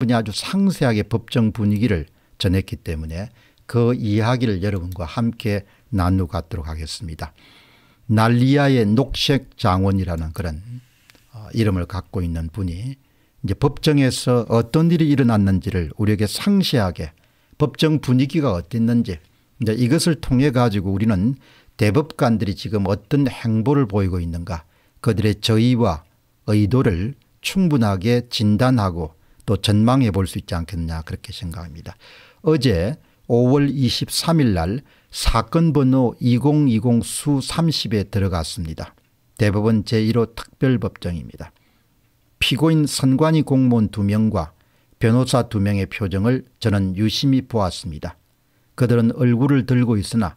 분이 아주 상세하게 법정 분위기를 전했기 때문에 그 이야기를 여러분과 함께 나누갖도록 하겠습니다. 날리아의 녹색 장원이라는 그런 어, 이름을 갖고 있는 분이 이제 법정에서 어떤 일이 일어났는지를 우리에게 상세하게 법정 분위기가 어땠는지 이제 이것을 통해 가지고 우리는 대법관들이 지금 어떤 행보를 보이고 있는가 그들의 저의와 의도를 충분하게 진단하고 또 전망해 볼 수 있지 않겠냐 그렇게 생각합니다. 어제 5월 23일 날 사건 번호 2020 수 30에 들어갔습니다. 대법원 제1호 특별법정입니다. 피고인 선관위 공무원 2명과 변호사 2명의 표정을 저는 유심히 보았습니다. 그들은 얼굴을 들고 있으나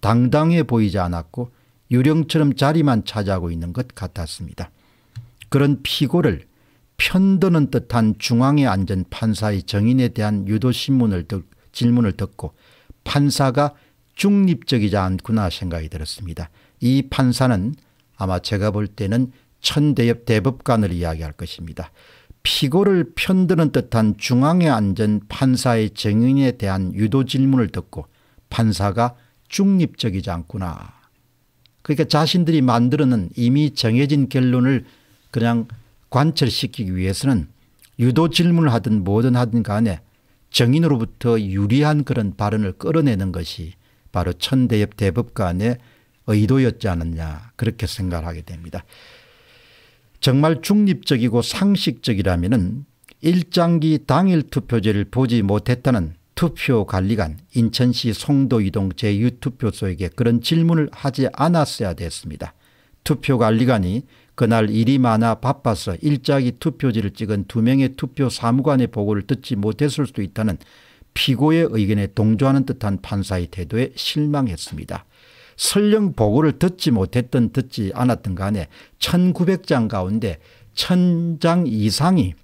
당당해 보이지 않았고 유령처럼 자리만 차지하고 있는 것 같았습니다. 그런 피고를 편드는 듯한 중앙에 앉은 판사의 정인에 대한 유도신문을 듣, 질문을 듣고 판사가 중립적이지 않구나 생각이 들었습니다. 이 판사는 아마 제가 볼 때는 천대엽 대법관을 이야기할 것입니다. 피고를 편드는 듯한 중앙에 앉은 판사의 정인에 대한 유도 질문을 듣고 판사가 중립적이지 않구나. 그러니까 자신들이 만들어낸 이미 정해진 결론을 그냥 관철시키기 위해서는 유도 질문을 하든 뭐든 하든 간에 정인으로부터 유리한 그런 발언을 끌어내는 것이 바로 천대엽 대법관의 의도였지 않느냐 그렇게 생각하게 됩니다. 정말 중립적이고 상식적이라면 일장기 당일 투표제를 보지 못했다는 투표관리관 인천시 송도이동 제6투표소에게 그런 질문을 하지 않았어야 됐습니다. 투표관리관이 그날 일이 많아 바빠서 일자기 투표지를 찍은 두 명의 투표 사무관의 보고를 듣지 못했을 수도 있다는 피고의 의견에 동조하는 듯한 판사의 태도에 실망했습니다. 설령 보고를 듣지 못했던 듣지 않았던 간에 1900장 가운데 1000장 이상이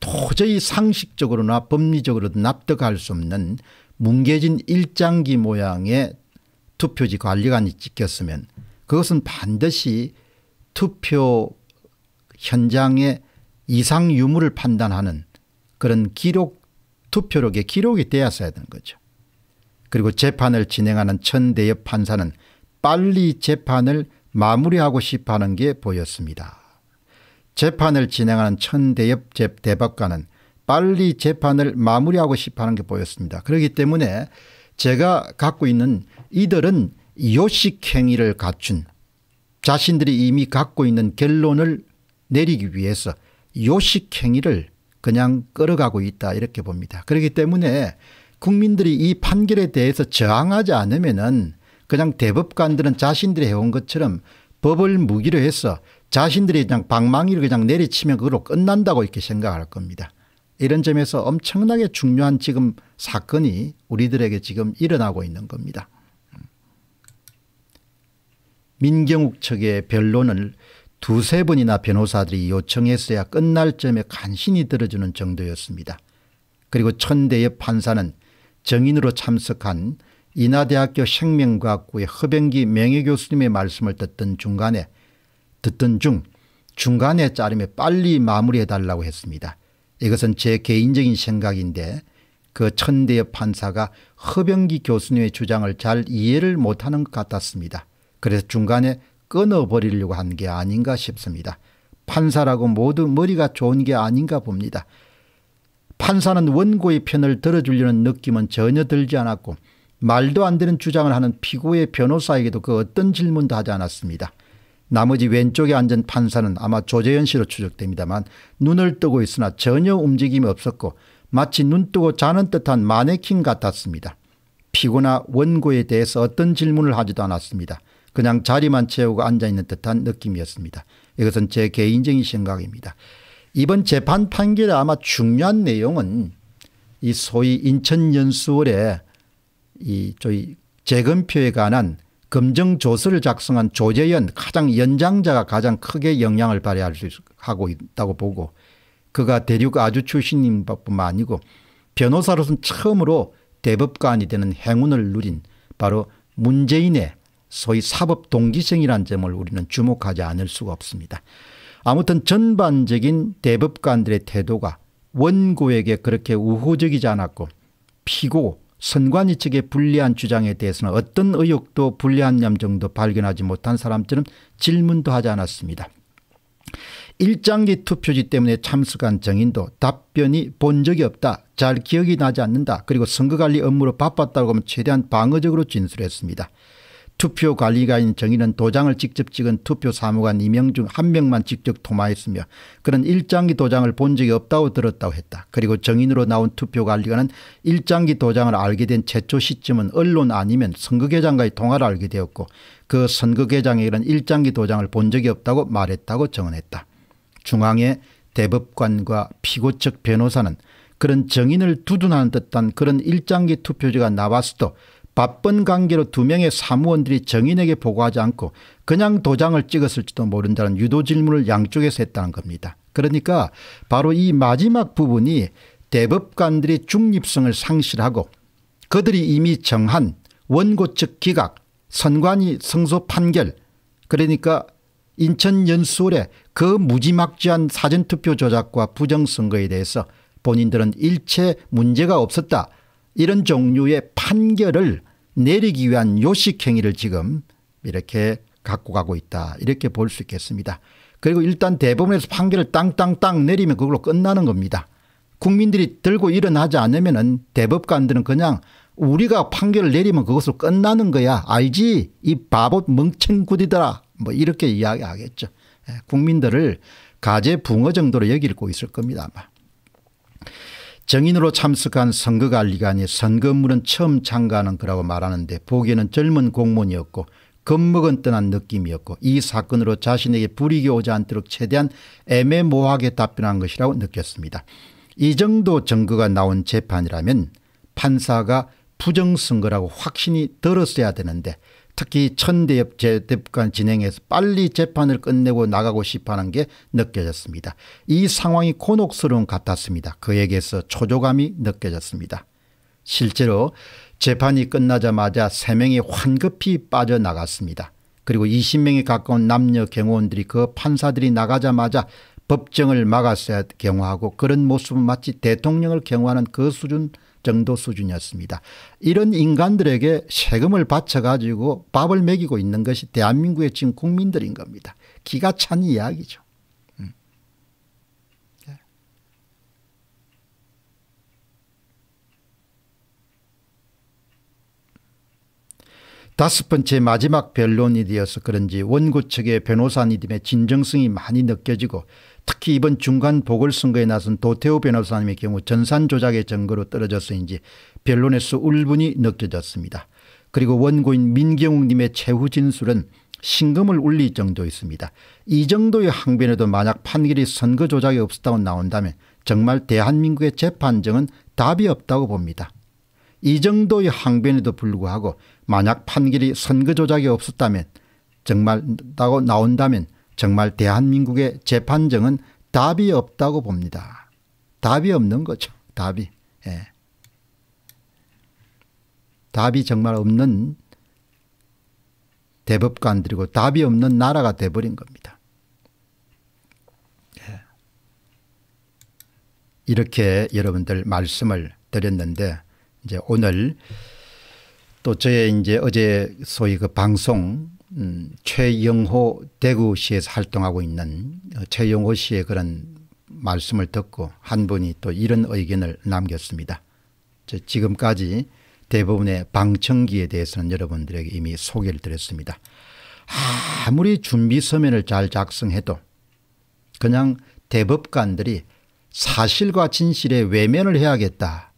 도저히 상식적으로나 법리적으로 납득할 수 없는 뭉개진 일장기 모양의 투표지 관리관이 찍혔으면 그것은 반드시 투표 현장의 이상 유무를 판단하는 그런 기록 투표록에 기록이 되었어야 되는 거죠. 그리고 재판을 진행하는 천대엽 판사는 빨리 재판을 마무리하고 싶어하는 게 보였습니다. 재판을 진행하는 천대엽 대법관은 빨리 재판을 마무리하고 싶어하는 게 보였습니다. 그렇기 때문에 제가 갖고 있는 이들은 요식행위를 갖춘 자신들이 이미 갖고 있는 결론을 내리기 위해서 요식행위를 그냥 끌어가고 있다 이렇게 봅니다. 그렇기 때문에 국민들이 이 판결에 대해서 저항하지 않으면 그냥 대법관들은 자신들이 해온 것처럼 법을 무기로 해서 자신들이 그냥 방망이를 그냥 내리치면 그로 끝난다고 이렇게 생각할 겁니다. 이런 점에서 엄청나게 중요한 지금 사건이 우리들에게 지금 일어나고 있는 겁니다. 민경욱 측의 변론을 두세 번이나 변호사들이 요청했어야 끝날 점에 간신히 들어주는 정도였습니다. 그리고 천대엽 판사는 정인으로 참석한 인하대학교 생명과학부의 허병기 명예교수님의 말씀을 듣던 중간에 듣던 중 중간에 자르며 빨리 마무리해달라고 했습니다. 이것은 제 개인적인 생각인데 그 천대엽 판사가 허병기 교수님의 주장을 잘 이해를 못하는 것 같았습니다. 그래서 중간에 끊어버리려고 한 게 아닌가 싶습니다. 판사라고 모두 머리가 좋은 게 아닌가 봅니다. 판사는 원고의 편을 들어주려는 느낌은 전혀 들지 않았고 말도 안 되는 주장을 하는 피고의 변호사에게도 그 어떤 질문도 하지 않았습니다. 나머지 왼쪽에 앉은 판사는 아마 조재현 씨로 추적됩니다만 눈을 뜨고 있으나 전혀 움직임이 없었고 마치 눈 뜨고 자는 듯한 마네킹 같았습니다. 피고나 원고에 대해서 어떤 질문을 하지도 않았습니다. 그냥 자리만 채우고 앉아있는 듯한 느낌이었습니다. 이것은 제 개인적인 생각입니다. 이번 재판 판결의 아마 중요한 내용은 이 소위 인천연수원의 이 저희 재검표에 관한 검증 조서를 작성한 조재현 가장 연장자가 가장 크게 영향을 발휘 하고 있다고 보고 그가 대륙 아주 출신인 뿐만 아니고 변호사로서는 처음으로 대법관이 되는 행운을 누린 바로 문재인의 소위 사법 동기성이라는 점을 우리는 주목하지 않을 수가 없습니다. 아무튼 전반적인 대법관들의 태도가 원고에게 그렇게 우호적이지 않았고 피고 선관위 측의 불리한 주장에 대해서는 어떤 의혹도 불리한 염정도 발견하지 못한 사람처럼 질문도 하지 않았습니다. 일장기 투표지 때문에 참석한 정인도 답변이 본 적이 없다. 잘 기억이 나지 않는다. 그리고 선거관리 업무로 바빴다고 하면 최대한 방어적으로 진술했습니다. 투표 관리가인 정의는 도장을 직접 찍은 투표 사무관 2명 중 한 명만 직접 도마했으며 그는 일장기 도장을 본 적이 없다고 들었다고 했다. 그리고 정인으로 나온 투표 관리가는 일장기 도장을 알게 된 최초 시점은 언론 아니면 선거개장과의 통화를 알게 되었고 그 선거개장에게는 일장기 도장을 본 적이 없다고 말했다고 증언했다. 중앙의 대법관과 피고 측 변호사는 그런 정인을 두둔하는 듯한 그런 일장기 투표지가 나왔어도 바쁜 관계로 두 명의 사무원들이 정인에게 보고하지 않고 그냥 도장을 찍었을지도 모른다는 유도 질문을 양쪽에서 했다는 겁니다. 그러니까 바로 이 마지막 부분이 대법관들의 중립성을 상실하고 그들이 이미 정한 원고 측 기각, 선관위 승소 판결, 그러니까 인천 연수원의 그 무지막지한 사전투표 조작과 부정선거에 대해서 본인들은 일체 문제가 없었다. 이런 종류의 판결을 내리기 위한 요식 행위를 지금 이렇게 갖고 가고 있다 이렇게 볼 수 있겠습니다. 그리고 일단 대법원에서 판결을 땅땅땅 내리면 그걸로 끝나는 겁니다. 국민들이 들고 일어나지 않으면 은 대법관들은 그냥 우리가 판결을 내리면 그것으로 끝나는 거야 알지 이 바보 멍청구디더라 뭐 이렇게 이야기하겠죠. 예, 국민들을 가재 붕어 정도로 여기고 있을 겁니다 아마. 정인으로 참석한 선거관리관이 선거물은 처음 참가하는 거라고 말하는데 보기에는 젊은 공무원이었고 겁먹은 떠난 느낌이었고 이 사건으로 자신에게 불이익이 오지 않도록 최대한 애매모호하게 답변한 것이라고 느꼈습니다. 이 정도 증거가 나온 재판이라면 판사가 부정선거라고 확신이 들었어야 되는데 특히 천대협 재판 대진행해서 빨리 재판을 끝내고 나가고 싶어하는 게 느껴졌습니다. 이 상황이 곤혹스러운 같았습니다. 그에게서 초조감이 느껴졌습니다. 실제로 재판이 끝나자마자 3명이 환급히 빠져나갔습니다. 그리고 20명에 가까운 남녀 경호원들이 그 판사들이 나가자마자 법정을 막았어야 경호하고 그런 모습은 마치 대통령을 경호하는 그 수준 정도 수준이었습니다. 이런 인간들에게 세금을 바쳐가지고 밥을 먹이고 있는 것이 대한민국의 지금 국민들인 겁니다. 기가 찬 이야기죠. 음. 네. 다섯 번째 마지막 변론이 되어서 그런지 원고 측의 변호사님의 진정성이 많이 느껴지고 특히 이번 중간 보궐선거에 나선 도태우 변호사님의 경우 전산 조작의 증거로 떨어졌서인지 변론에서 울분이 느껴졌습니다. 그리고 원고인 민경욱 님의 최후 진술은 신금을 울릴 정도였습니다. 이 정도의 항변에도 만약 판결이 선거 조작이 없었다고 나온다면 정말 대한민국의 재판정은 답이 없다고 봅니다. 이 정도의 항변에도 불구하고 만약 판결이 선거 조작이 없었다면 정말 나온다면 정말 대한민국의 재판정은 답이 없다고 봅니다. 답이 없는 거죠. 답이. 예. 답이 정말 없는 대법관들이고 답이 없는 나라가 돼버린 겁니다. 예. 이렇게 여러분들 말씀을 드렸는데 이제 오늘 또 저의 이제 어제 소위 그 방송 음, 최영호 대구시에서 활동하고 있는 어, 최영호 씨의 그런 말씀을 듣고 한 분이 또 이런 의견을 남겼습니다. 지금까지 대부분의 방청기에 대해서는 여러분들에게 이미 소개를 드렸습니다. 아무리 준비 서면을 잘 작성해도 그냥 대법관들이 사실과 진실의 외면을 해야겠다.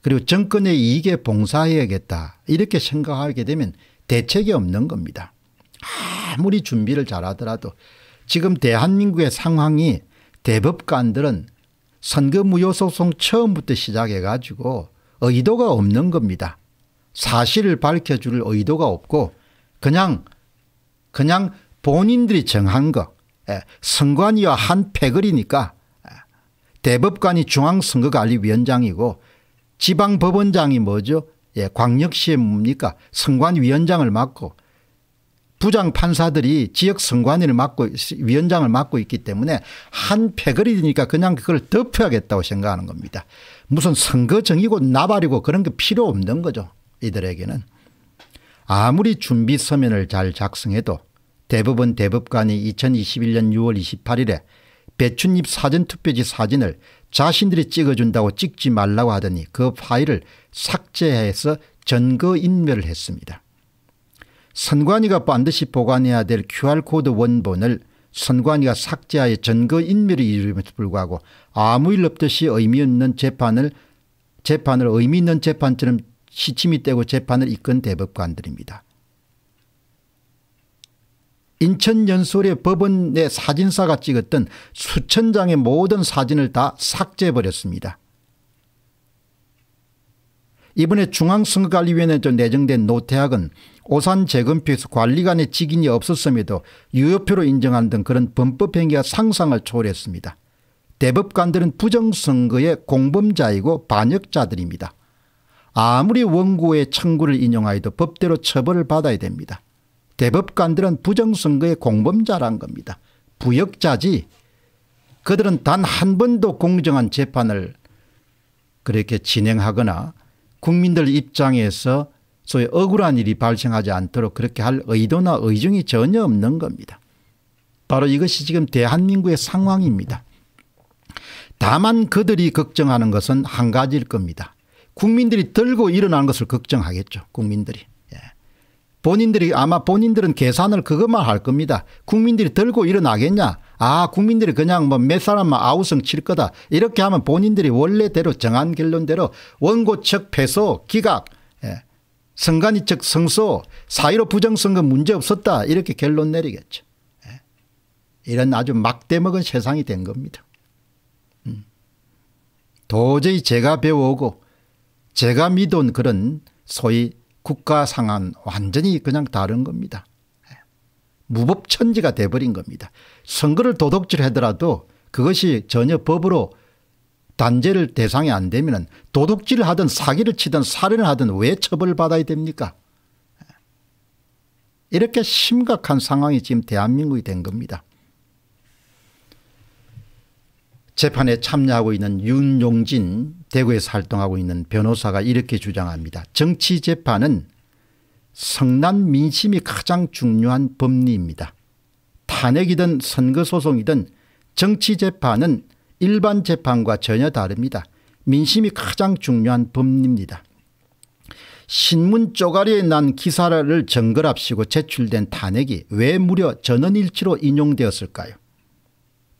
그리고 정권의 이익에 봉사해야겠다. 이렇게 생각하게 되면 대책이 없는 겁니다. 아무리 준비를 잘하더라도 지금 대한민국의 상황이 대법관들은 선거무효소송 처음부터 시작해 가지고 의도가 없는 겁니다. 사실을 밝혀줄 의도가 없고 그냥 그냥 본인들이 정한 것 예, 선관위와 한 패거리니까 예, 대법관이 중앙선거관리위원장이고 지방법원장이 뭐죠 예, 광역시의 뭡니까 선관위원장을 맡고 부장 판사들이 지역 선관위를 맡고 위원장을 맡고 있기 때문에 한 패거리니까 그냥 그걸 덮어야겠다고 생각하는 겁니다. 무슨 선거정이고 나발이고 그런 게 필요 없는 거죠. 이들에게는. 아무리 준비 서면을 잘 작성해도 대법원 대법관이 2021년 6월 28일에 배춧잎 사전투표지 사진을 자신들이 찍어준다고 찍지 말라고 하더니 그 파일을 삭제해서 전거인멸을 했습니다. 선관위가 반드시 보관해야 될 QR코드 원본을 선관위가 삭제하여 전거인멸이 이름에도 불구하고 아무 일 없듯이 의미 없는 재판을 재판을 의미 있는 재판처럼 시침이 떼고 재판을 이끈 대법관들입니다. 인천 연수의 법원 내 사진사가 찍었던 수천 장의 모든 사진을 다 삭제해버렸습니다. 이번에 중앙선거관리위원회에 내정된 노태학은 오산 재건표에서 관리관의 직인이 없었음에도 유효표로 인정하등 그런 범법행위와 상상을 초월했습니다. 대법관들은 부정선거의 공범자이고 반역자들입니다. 아무리 원고의 청구를 인용하여도 법대로 처벌을 받아야 됩니다. 대법관들은 부정선거의 공범자란 겁니다. 부역자지 그들은 단 한 번도 공정한 재판을 그렇게 진행하거나 국민들 입장에서 소위 억울한 일이 발생하지 않도록 그렇게 할 의도나 의중이 전혀 없는 겁니다. 바로 이것이 지금 대한민국의 상황입니다. 다만 그들이 걱정하는 것은 한 가지일 겁니다. 국민들이 들고 일어난 것을 걱정하겠죠. 국민들이. 본인들이 아마 본인들은 계산을 그것만 할 겁니다. 국민들이 들고 일어나겠냐? 아 국민들이 그냥 뭐 몇 사람만 아우성 칠 거다. 이렇게 하면 본인들이 원래대로 정한 결론대로 원고측 패소 기각 예. 선관위 측 성소 사의로 부정선거 문제없었다 이렇게 결론 내리겠죠. 예. 이런 아주 막대먹은 세상이 된 겁니다. 음. 도저히 제가 배워오고 제가 믿은 그런 소위 국가 상황 완전히 그냥 다른 겁니다. 예. 무법천지가 돼버린 겁니다. 선거를 도둑질하더라도 그것이 전혀 법으로 단죄를 대상이 안 되면 도둑질을 하든 사기를 치든 살인을 하든 왜 처벌을 받아야 됩니까? 예. 이렇게 심각한 상황이 지금 대한민국이 된 겁니다. 재판에 참여하고 있는 윤용진 대구에서 활동하고 있는 변호사가 이렇게 주장합니다. 정치 재판은 성남 민심이 가장 중요한 법리입니다. 탄핵이든 선거소송이든 정치 재판은 일반 재판과 전혀 다릅니다. 민심이 가장 중요한 법리입니다. 신문 쪼가리에 난 기사를 정글합시고 제출된 탄핵이 왜 무려 전원일치로 인용되었을까요?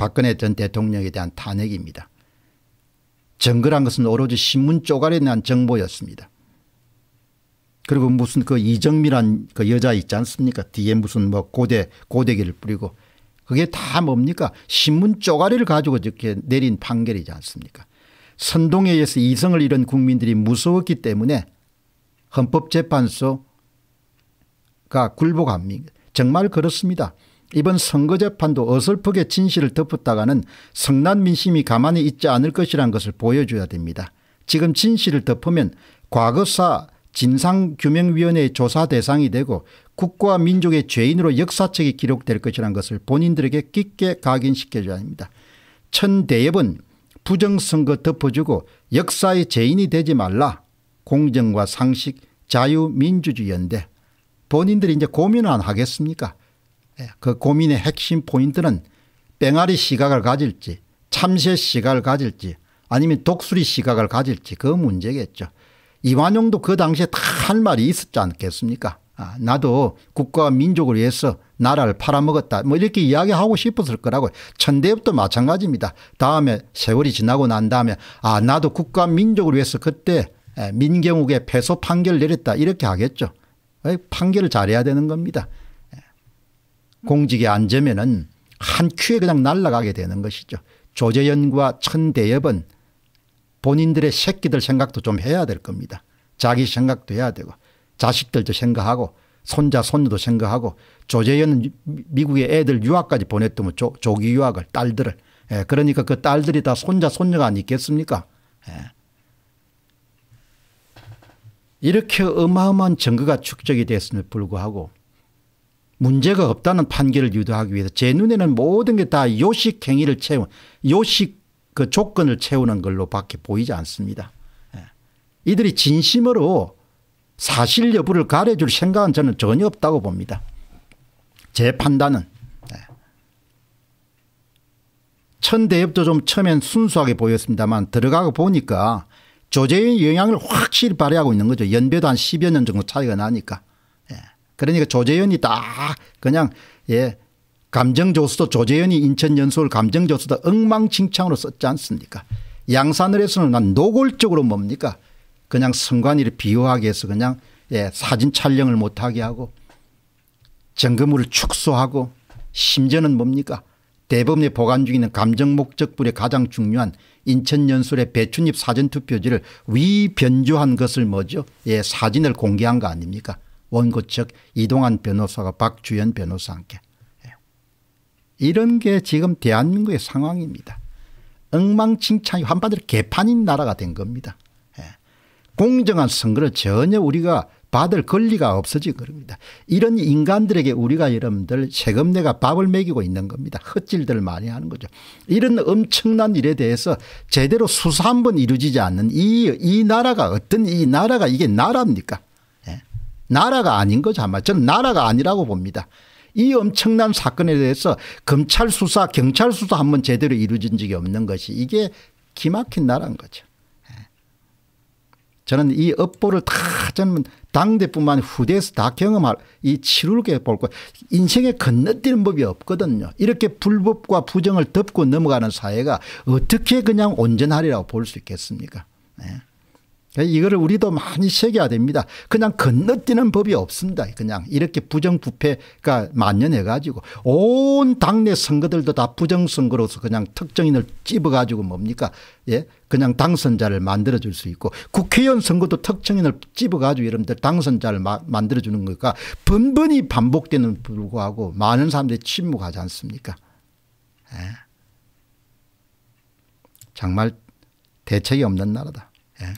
박근혜 전 대통령에 대한 탄핵입니다. 정거란 것은 오로지 신문 쪼가리에 난 정보였습니다. 그리고 무슨 그 이정미란 그 여자 있지 않습니까? 뒤에 무슨 뭐 고대 고데기를 뿌리고 그게 다 뭡니까? 신문 쪼가리를 가지고 이렇게 내린 판결이지 않습니까? 선동에 의해서 이성을 잃은 국민들이 무서웠기 때문에 헌법재판소가 굴복합니다. 정말 그렇습니다. 이번 선거재판도 어설프게 진실을 덮었다가는 성난 민심이 가만히 있지 않을 것이란 것을 보여줘야 됩니다. 지금 진실을 덮으면 과거사 진상규명위원회의 조사 대상이 되고 국가와 민족의 죄인으로 역사책에 기록될 것이란 것을 본인들에게 깊게 각인시켜줘야 합니다. 천대엽은 부정선거 덮어주고 역사의 죄인이 되지 말라 공정과 상식 자유민주주의 연대 본인들이 이제 고민 안 하겠습니까 예, 그 고민의 핵심 포인트는 뺑아리 시각을 가질지 참새 시각을 가질지 아니면 독수리 시각을 가질지 그 문제겠죠. 이완용도 그 당시에 다 할 말이 있었지 않겠습니까? 아, 나도 국가와 민족을 위해서 나라를 팔아먹었다. 뭐 이렇게 이야기하고 싶었을 거라고 천대엽도 마찬가지입니다. 다음에 세월이 지나고 난 다음에 아 나도 국가 와 민족을 위해서 그때 민경욱의 패소 판결 내렸다 이렇게 하겠죠. 판결을 잘해야 되는 겁니다. 공직에 앉으면은 한 큐에 그냥 날아가게 되는 것이죠. 조재현과 천대엽은 본인들의 새끼들 생각도 좀 해야 될 겁니다. 자기 생각도 해야 되고 자식들도 생각하고 손자 손녀도 생각하고 조재현은 미국의 애들 유학까지 보냈더니 조, 조기 유학을 딸들을 예, 그러니까 그 딸들이 다 손자 손녀가 아니겠습니까 예. 이렇게 어마어마한 증거가 축적이 됐음에도 불구하고 문제가 없다는 판결을 유도하기 위해서 제 눈에는 모든 게 다 요식 행위를 채운 요식 그 조건을 채우는 걸로밖에 보이지 않습니다. 예. 이들이 진심으로 사실 여부를 가려줄 생각은 저는 전혀 없다고 봅니다. 제 판단은 예. 천대엽도 좀 처음엔 순수하게 보였습니다만 들어가고 보니까 조제의 영향을 확실히 발휘하고 있는 거죠. 연배도 한 10여 년 정도 차이가 나니까. 그러니까 조재현이 딱 그냥 예 감정조수도 조재현이 인천연수를 감정조수도 엉망진창으로 썼지 않습니까 양산을해서는 난 노골적으로 뭡니까 그냥 선관위를 비호하게 해서 그냥 예, 사진 촬영을 못하게 하고 점검물을 축소하고 심지어는 뭡니까 대법원에 보관 중에 있는 감정 목적불의 가장 중요한 인천연수의배춧잎 사전투표지를 위변조한 것을 뭐죠 예, 사진을 공개한 거 아닙니까 원고 측이동한 변호사가 박주연 변호사 함께. 예. 이런 게 지금 대한민국의 상황입니다. 엉망진창이 한반도로 개판인 나라가 된 겁니다. 예. 공정한 선거를 전혀 우리가 받을 권리가 없어진 겁니다. 이런 인간들에게 우리가 여러분들 세금 내가 밥을 먹이고 있는 겁니다. 헛질들 많이 하는 거죠. 이런 엄청난 일에 대해서 제대로 수사 한 번 이루어지지 않는 이, 이 나라가 어떤 이 나라가 이게 나라입니까? 나라가 아닌 거죠. 아마 저는 나라가 아니라고 봅니다. 이 엄청난 사건에 대해서 검찰 수사 경찰 수사 한 번 제대로 이루어진 적이 없는 것이 이게 기막힌 나라인 거죠. 예. 저는 이 업보를 다 저는 당대뿐만 후대에서 다 경험할 이 치룰게 볼 거. 인생에 건너뛰는 법이 없거든요. 이렇게 불법과 부정을 덮고 넘어가는 사회가 어떻게 그냥 온전하리라고 볼 수 있겠습니까? 네. 이거를 우리도 많이 새겨야 됩니다. 그냥 건너뛰는 법이 없습니다. 그냥 이렇게 부정부패가 만연해가지고 온 당내 선거들도 다 부정선거로서 그냥 특정인을 찝어가지고 뭡니까? 예? 그냥 당선자를 만들어줄 수 있고 국회의원 선거도 특정인을 찝어가지고 여러분들 당선자를 마, 만들어주는 거니까 번번이 반복되는 불구하고 많은 사람들이 침묵하지 않습니까? 예. 정말 대책이 없는 나라다. 예.